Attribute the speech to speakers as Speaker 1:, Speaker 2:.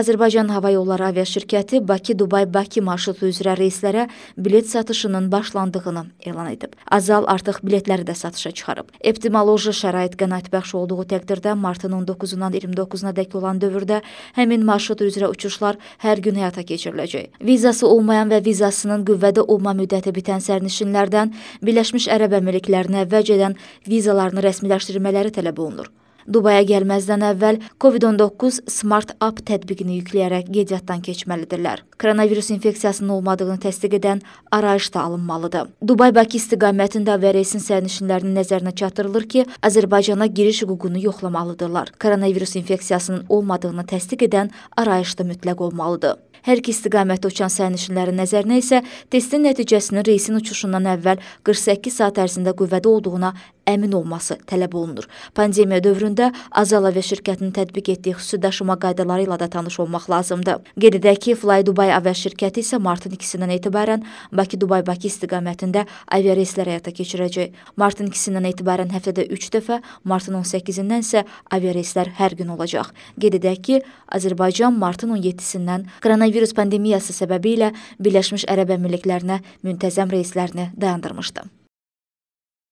Speaker 1: Azərbaycan Hava Yolları aviaşirkəti Bakı-Dubay-Bakı marşrutu üzrə reyslərə bilet satışının başlandığını elan edib. Azal artıq biletləri də satışa çıxarıb. Epidemioloji şərait qənaətbəxş olduğu təqdirdə martın 19-dan 29-na dək olan dövrdə həmin marşrut üzrə uçuşlar hər gün həyata keçiriləcək. Vizası olmayan və vizasının qüvvədə olma müddəti bitən sərnişinlərdən Birləşmiş Ərəb Əmirliklərinə əvvəlcədən vizalarını rəsmiləşdirmələri tələb olunur. Dubaya gəlməzdən əvvəl COVID-19 Smart App tətbiqini yükləyərək qeydiyyatdan keçməlidirlər. Koronavirus infeksiyasının olmadığını təsdiq edən arayış da alınmalıdır. Dubay-Bakı istiqamətində və reysin sərnişinlərinin nəzərinə çatdırılır ki, Azərbaycana giriş hüququnu yoxlamalıdırlar. Koronavirus infeksiyasının olmadığını təsdiq edən arayış da mütləq olmalıdır. Hər iki istiqamətdə uçan sərnişinlərin nəzərinə isə testin nəticəsinin reysin uçuşundan əvvəl 48 saat ərzində qüvvədə olduğuna əmin olması tələb olunur. Pandemiya dövründə Azal Avia şirkətinin tətbiq etdiyi xüsusi daşıma qaydaları ilə də tanış olmaq lazımdır. Qeyd edək ki, Fly Dubai Avia şirkəti isə martın 2-sindən etibarən Bakı-Dubai-Bakı istiqamətində avia reyslər həyata keçirəcək. Martın 2-sindən etibarən həftədə 3 dəfə, martın 18-dən isə avia reyslər hər gün olacaq. Qeyd edək ki, Azərbaycan martın 17-sindən koronavirus Koronavirus pandemiyası səbəbi ilə Birləşmiş Ərəb Əmirliklərinə müntəzəm reyslərini dayandırmışdı.